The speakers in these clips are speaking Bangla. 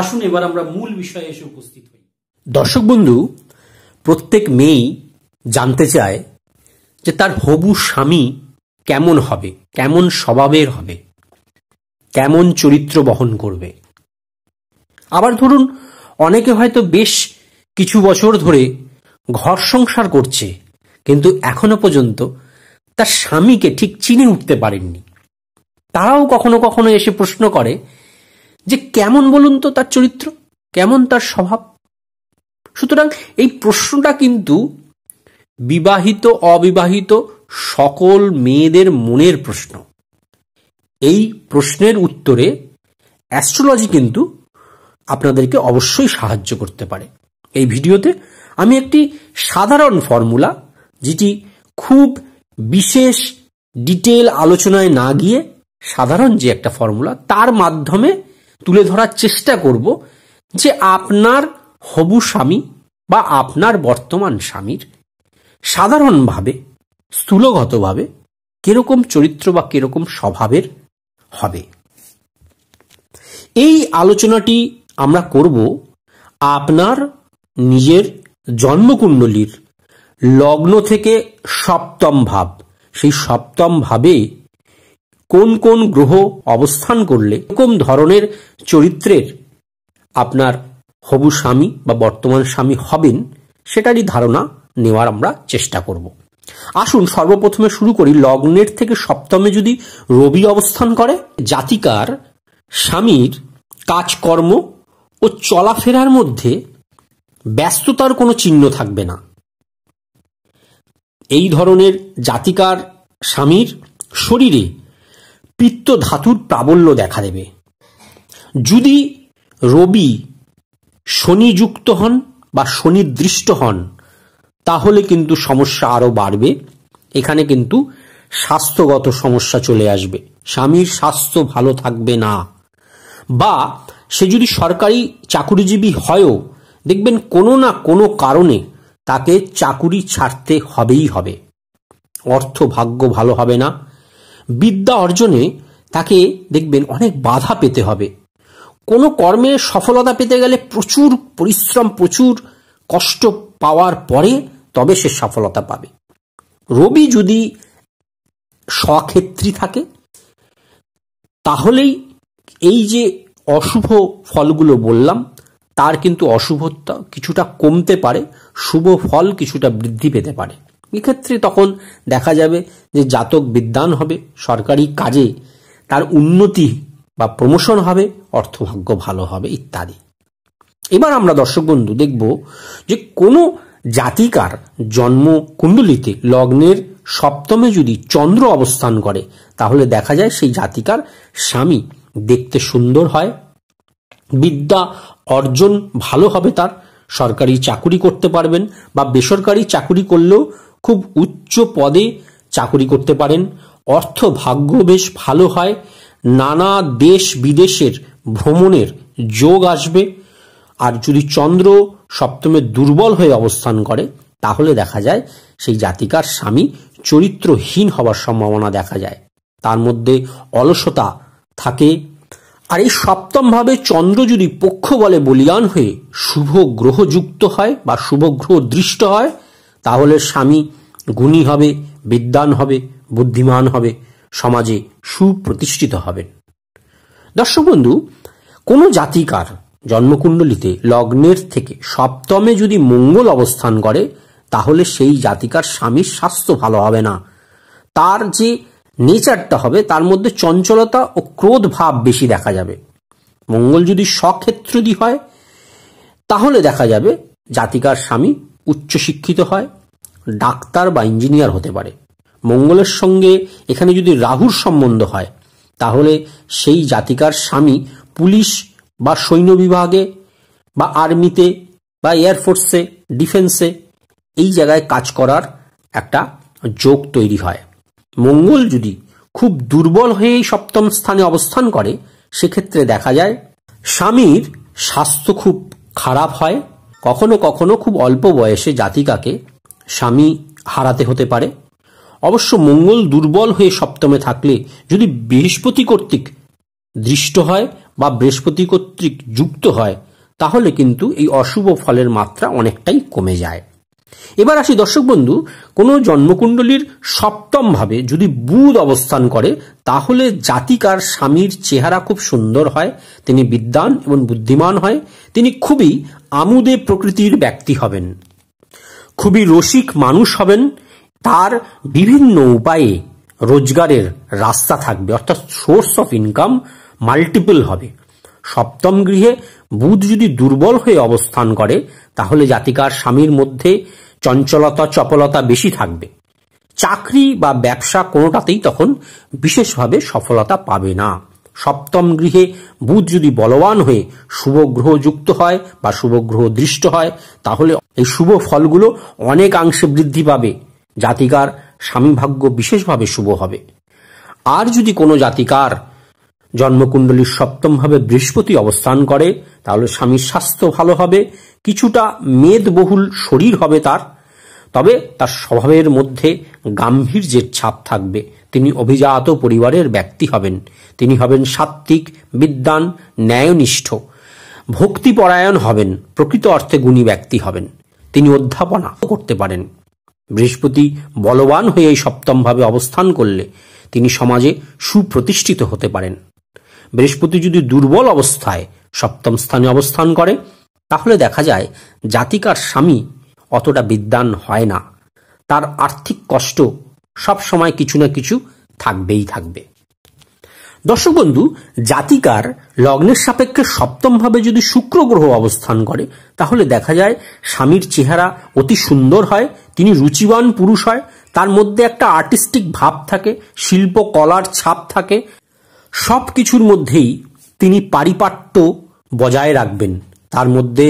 আসুন এবার আমরা মূল বিষয়ে এসে উপস্থিত হই দর্শক বন্ধু প্রত্যেক মেয়েই জানতে চায় যে তার হবু স্বামী কেমন হবে কেমন স্বভাবের হবে কেমন চরিত্র বহন করবে আবার ধরুন অনেকে হয়তো বেশ কিছু বছর ধরে ঘর সংসার করছে কিন্তু এখনো পর্যন্ত তার স্বামীকে ঠিক চিনে উঠতে পারেননি তারাও কখনো কখনো এসে প্রশ্ন করে যে কেমন বলুন তো তার চরিত্র কেমন তার স্বভাব সুতরাং এই প্রশ্নটা কিন্তু বিবাহিত অবিবাহিত সকল মেয়েদের মনের প্রশ্ন এই প্রশ্নের উত্তরে অ্যাস্ট্রোলজি কিন্তু আপনাদেরকে অবশ্যই সাহায্য করতে পারে এই ভিডিওতে আমি একটি সাধারণ ফর্মুলা যেটি খুব বিশেষ ডিটেল আলোচনায় না গিয়ে সাধারণ যে একটা ফর্মুলা তার মাধ্যমে তুলে ধরার চেষ্টা করব যে আপনার হবু স্বামী বা আপনার বর্তমান স্বামীর সাধারণভাবে স্থূলগতভাবে কিরকম চরিত্র বা কিরকম স্বভাবের হবে এই আলোচনাটি আমরা করব আপনার নিজের জন্মকুণ্ডলীর লগ্ন থেকে সপ্তম ভাব সেই সপ্তম ভাবে কোন কোন গ্রহ অবস্থান করলে এরকম ধরনের চরিত্রের আপনার হবু স্বামী বা বর্তমান স্বামী হবেন সেটারই ধারণা নেওয়ার আমরা চেষ্টা করব আসুন সর্বপ্রথমে শুরু করি লগ্নের থেকে সপ্তমে যদি রবি অবস্থান করে জাতিকার স্বামীর কাজকর্ম ও চলাফেরার মধ্যে ব্যস্ততার কোনো চিহ্ন থাকবে না এই ধরনের জাতিকার স্বামীর শরীরে পিত্ত ধাতুর প্রাবল্য দেখা দেবে যদি রবি শনিযুক্ত হন বা শনিদৃষ্ট হন তাহলে কিন্তু সমস্যা আরও বাড়বে এখানে কিন্তু স্বাস্থ্যগত সমস্যা চলে আসবে স্বামীর স্বাস্থ্য ভালো থাকবে না বা সে যদি সরকারি চাকুরিজীবী হয়ও দেখবেন কোনো না কোনো কারণে তাকে চাকুরি ছাড়তে হবেই হবে অর্থ ভাগ্য ভালো হবে না বিদ্যা অর্জনে তাকে দেখবেন অনেক বাধা পেতে হবে কোনো কর্মে সফলতা পেতে গেলে প্রচুর পরিশ্রম প্রচুর কষ্ট পাওয়ার পরে তবে সে সফলতা পাবে রবি যদি স্বক্ষেত্রী থাকে তাহলেই এই যে অশুভ ফলগুলো বললাম তার কিন্তু অশুভতা কিছুটা কমতে পারে শুভ ফল কিছুটা বৃদ্ধি পেতে পারে এক্ষেত্রে তখন দেখা যাবে যে জাতক বিদ্যান হবে সরকারি কাজে তার উন্নতি বা প্রমোশন হবে অর্থভাগ্য ভালো হবে ইত্যাদি এবার আমরা দর্শক বন্ধু দেখব যে কোনো জাতিকার জন্ম কুণ্ডলিতে লগ্নের সপ্তমে যদি চন্দ্র অবস্থান করে তাহলে দেখা যায় সেই জাতিকার স্বামী দেখতে সুন্দর হয় বিদ্যা অর্জন ভালো হবে তার সরকারি চাকুরি করতে পারবেন বা বেসরকারি চাকুরি করলেও খুব উচ্চ পদে চাকরি করতে পারেন অর্থ ভাগ্য বেশ ভালো হয় নানা দেশ বিদেশের ভ্রমণের যোগ আসবে আর যদি চন্দ্র সপ্তমে দুর্বল হয়ে অবস্থান করে তাহলে দেখা যায় সেই জাতিকার স্বামী চরিত্রহীন হবার সম্ভাবনা দেখা যায় তার মধ্যে অলসতা থাকে আর এই সপ্তমভাবে চন্দ্র যদি পক্ষ বলে বলিয়ান হয়ে শুভ গ্রহযুক্ত হয় বা শুভ গ্রহ দৃষ্ট হয় তাহলে স্বামী গুণী হবে বিদ্যান হবে বুদ্ধিমান হবে সমাজে সুপ্রতিষ্ঠিত হবেন দর্শক বন্ধু কোনো জাতিকার জন্মকুণ্ডলিতে লগ্নের থেকে সপ্তমে যদি মঙ্গল অবস্থান করে তাহলে সেই জাতিকার স্বামীর স্বাস্থ্য ভালো হবে না তার যে নেচারটা হবে তার মধ্যে চঞ্চলতা ও ক্রোধ ভাব বেশি দেখা যাবে মঙ্গল যদি স্বক্ষেত্রদি হয় তাহলে দেখা যাবে জাতিকার স্বামী উচ্চশিক্ষিত হয় ডাক্তার বা ইঞ্জিনিয়ার হতে পারে মঙ্গলের সঙ্গে এখানে যদি রাহুর সম্বন্ধ হয় তাহলে সেই জাতিকার স্বামী পুলিশ বা সৈন্য বিভাগে বা আর্মিতে বা এয়ারফোর্সে ডিফেন্সে এই জায়গায় কাজ করার একটা যোগ তৈরি হয় মঙ্গল যদি খুব দুর্বল হয়েই সপ্তম স্থানে অবস্থান করে সেক্ষেত্রে দেখা যায় স্বামীর স্বাস্থ্য খুব খারাপ হয় কখনো কখনো খুব অল্প বয়সে জাতিকাকে স্বামী হারাতে হতে পারে অবশ্য মঙ্গল দুর্বল হয়ে সপ্তমে থাকলে যদি বৃহস্পতি কর্তৃক দৃষ্ট হয় বা বৃহস্পতি কর্তৃক যুক্ত হয় তাহলে কিন্তু এই অশুভ ফলের মাত্রা অনেকটাই কমে যায় এবার আসি দর্শক বন্ধু কোনো জন্মকুণ্ডলীর সপ্তমভাবে যদি বুধ অবস্থান করে তাহলে জাতিকার স্বামীর চেহারা খুব সুন্দর হয় তিনি বিদ্বান এবং বুদ্ধিমান হয় তিনি খুবই আমুদে প্রকৃতির ব্যক্তি হবেন খুবই রসিক মানুষ হবেন তার বিভিন্ন উপায়ে রোজগারের রাস্তা থাকবে অর্থাৎ সোর্স অফ ইনকাম মাল্টিপল হবে সপ্তম গৃহে বুধ যদি দুর্বল হয়ে অবস্থান করে তাহলে জাতিকার স্বামীর মধ্যে চঞ্চলতা চপলতা বেশি থাকবে চাকরি বা ব্যবসা কোনোটাতেই তখন বিশেষভাবে সফলতা পাবে না সপ্তম গৃহে বুধ যদি বলবান হয়ে শুভ গ্রহ যুক্ত হয় বা শুভ গ্রহ দৃষ্ট হয় তাহলে এই শুভ ফলগুলো অনেকাংশে বৃদ্ধি পাবে জাতিকার স্বামী ভাগ্য বিশেষভাবে শুভ হবে আর যদি কোনো জাতিকার জন্মকুণ্ডলীর সপ্তমভাবে বৃহস্পতি অবস্থান করে তাহলে স্বামীর স্বাস্থ্য ভালো হবে কিছুটা মেদবহুল শরীর হবে তার তবে তার স্বভাবের মধ্যে গাম্ভীর্যের ছাপ থাকবে তিনি অভিজাত পরিবারের ব্যক্তি হবেন তিনি হবেন সাত্ত্বিক বিদ্বান ন্যায়নিষ্ঠ ভক্তিপরায়ণ হবেন প্রকৃত অর্থে গুণী ব্যক্তি হবেন তিনি অধ্যাপনা করতে পারেন বৃহস্পতি বলবান হয়ে সপ্তমভাবে অবস্থান করলে তিনি সমাজে সুপ্রতিষ্ঠিত হতে পারেন বৃহস্পতি যদি দুর্বল অবস্থায় সপ্তম স্থানে অবস্থান করে তাহলে দেখা যায় জাতিকার স্বামী অতটা বিদ্বান হয় না তার আর্থিক কষ্ট সব সময় কিছু না কিছু থাকবেই থাকবে দর্শক বন্ধু জাতিকার লগ্নের সাপেক্ষে সপ্তমভাবে যদি শুক্র গ্রহ অবস্থান করে তাহলে দেখা যায় স্বামীর চেহারা অতি সুন্দর হয় তিনি রুচিবান পুরুষ হয় তার মধ্যে একটা আর্টিস্টিক ভাব থাকে শিল্পকলার ছাপ থাকে সব কিছুর মধ্যেই তিনি পারিপাট্য বজায় রাখবেন তার মধ্যে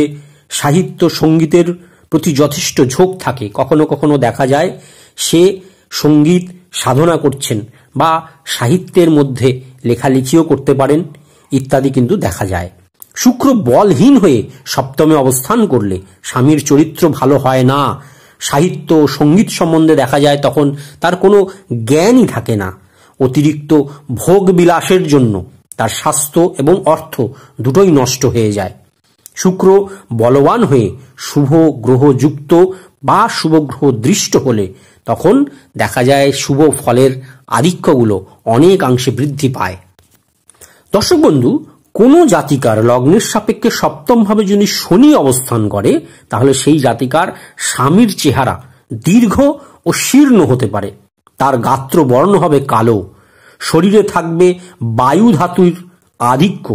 সাহিত্য সঙ্গীতের প্রতি যথেষ্ট ঝোঁক থাকে কখনো কখনো দেখা যায় সে সঙ্গীত সাধনা করছেন বা সাহিত্যের মধ্যে লেখালেখিও করতে পারেন ইত্যাদি কিন্তু দেখা যায় শুক্র বলহীন হয়ে সপ্তমে অবস্থান করলে স্বামীর চরিত্র ভালো হয় না সাহিত্য সঙ্গীত সম্বন্ধে দেখা যায় তখন তার কোনো জ্ঞানই থাকে না অতিরিক্ত ভোগ বিলাসের জন্য তার স্বাস্থ্য এবং অর্থ দুটোই নষ্ট হয়ে যায় শুক্র বলবান হয়ে শুভ গ্রহযুক্ত বা শুভ গ্রহ দৃষ্ট হলে তখন দেখা যায় শুভ ফলের আধিক্যগুলো অনেকাংশে বৃদ্ধি পায় দর্শক বন্ধু কোন জাতিকার লগ্নের সাপেক্ষে সপ্তমভাবে যদি শনি অবস্থান করে তাহলে সেই জাতিকার স্বামীর চেহারা দীর্ঘ ও শীর্ণ হতে পারে তার গাত্র বর্ণ হবে কালো শরীরে থাকবে বায়ু ধাতুর আধিক্য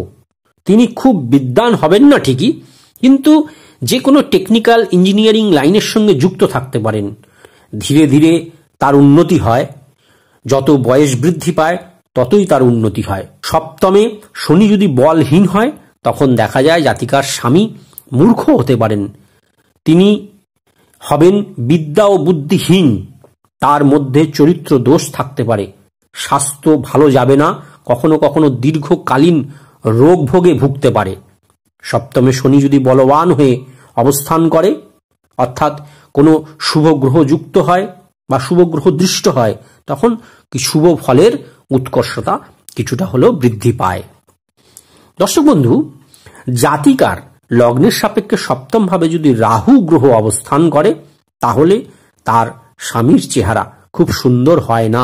তিনি খুব বিদ্বান হবেন না ঠিকই কিন্তু যে কোনো টেকনিক্যাল ইঞ্জিনিয়ারিং লাইনের সঙ্গে যুক্ত থাকতে পারেন ধীরে ধীরে তার উন্নতি হয় যত বয়স বৃদ্ধি পায় ততই তার উন্নতি হয় সপ্তমে শনি যদি বলহীন হয় তখন দেখা যায় জাতিকার স্বামী মূর্খ হতে পারেন তিনি হবেন বিদ্যা ও বুদ্ধিহীন তার মধ্যে চরিত্র দোষ থাকতে পারে স্বাস্থ্য ভালো যাবে না কখনো কখনো দীর্ঘকালীন রোগ ভোগে ভুগতে পারে সপ্তমে শনি যদি বলবান হয়ে অবস্থান করে অর্থাৎ কোনো শুভ গ্রহ যুক্ত হয় বা শুভ গ্রহ দৃষ্ট হয় তখন কি শুভ ফলের উৎকর্ষতা কিছুটা হলেও বৃদ্ধি পায় দর্শক বন্ধু জাতিকার লগ্নের সাপেক্ষে সপ্তমভাবে যদি রাহু গ্রহ অবস্থান করে তাহলে তার স্বামীর চেহারা খুব সুন্দর হয় না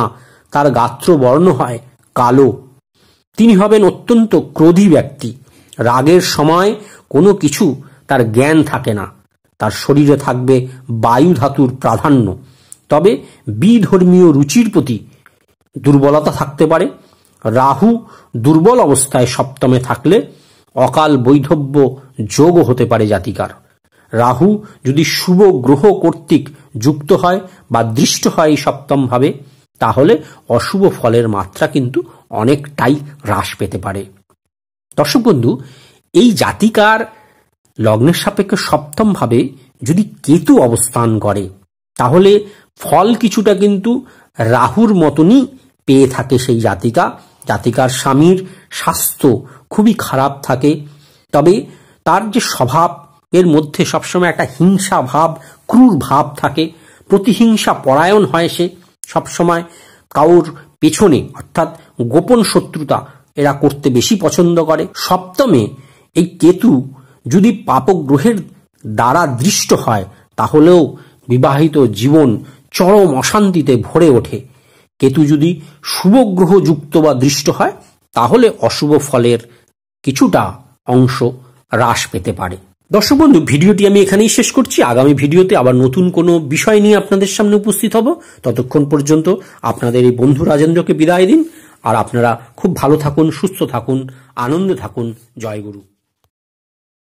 তার গাত্রবর্ণ হয় কালো তিনি হবেন অত্যন্ত ক্রোধী ব্যক্তি রাগের সময় কোনো কিছু তার জ্ঞান থাকে না তার শরীরে থাকবে বায়ু ধাতুর প্রাধান্য তবে বিধর্মীয় রুচির প্রতি দুর্বলতা থাকতে পারে রাহু দুর্বল অবস্থায় সপ্তমে থাকলে অকাল বৈধব্য যোগ হতে পারে জাতিকার রাহু যদি শুভ গ্রহ কর্তৃক যুক্ত হয় বা দৃষ্ট হয় সপ্তমভাবে তাহলে অশুভ ফলের মাত্রা কিন্তু অনেকটাই হ্রাস পেতে পারে দর্শক বন্ধু এই জাতিকার লগ্নের সাপেক্ষে সপ্তম ভাবে যদি কেতু অবস্থান করে তাহলে ফল কিছুটা কিন্তু রাহুর মতনই পেয়ে থাকে সেই জাতিকা জাতিকার স্বামীর স্বাস্থ্য খুবই খারাপ থাকে তবে তার যে স্বভাব এর মধ্যে সবসময় একটা হিংসা ভাব ক্রুর ভাব থাকে প্রতিহিংসা পরায়ণ হয় সে সবসময় কাউর পেছনে অর্থাৎ গোপন শত্রুতা এরা করতে বেশি পছন্দ করে সপ্তমে এই কেতু যদি পাপগ্রহের দ্বারা দৃষ্ট হয় তাহলেও বিবাহিত জীবন চরম অশান্তিতে ভরে ওঠে কেতু যদি শুভগ্রহ যুক্ত বা দৃষ্ট হয় তাহলে অশুভ ফলের কিছুটা অংশ হ্রাস পেতে পারে দর্শক বন্ধু ভিডিওটি আমি এখানেই শেষ করছি আগামী ভিডিওতে আবার নতুন কোনো বিষয় নিয়ে আপনাদের সামনে উপস্থিত হব ততক্ষণ পর্যন্ত আপনাদের এই বন্ধু রাজেন্দ্রকে বিদায় দিন আর আপনারা খুব ভালো থাকুন সুস্থ থাকুন আনন্দে থাকুন জয় গুরু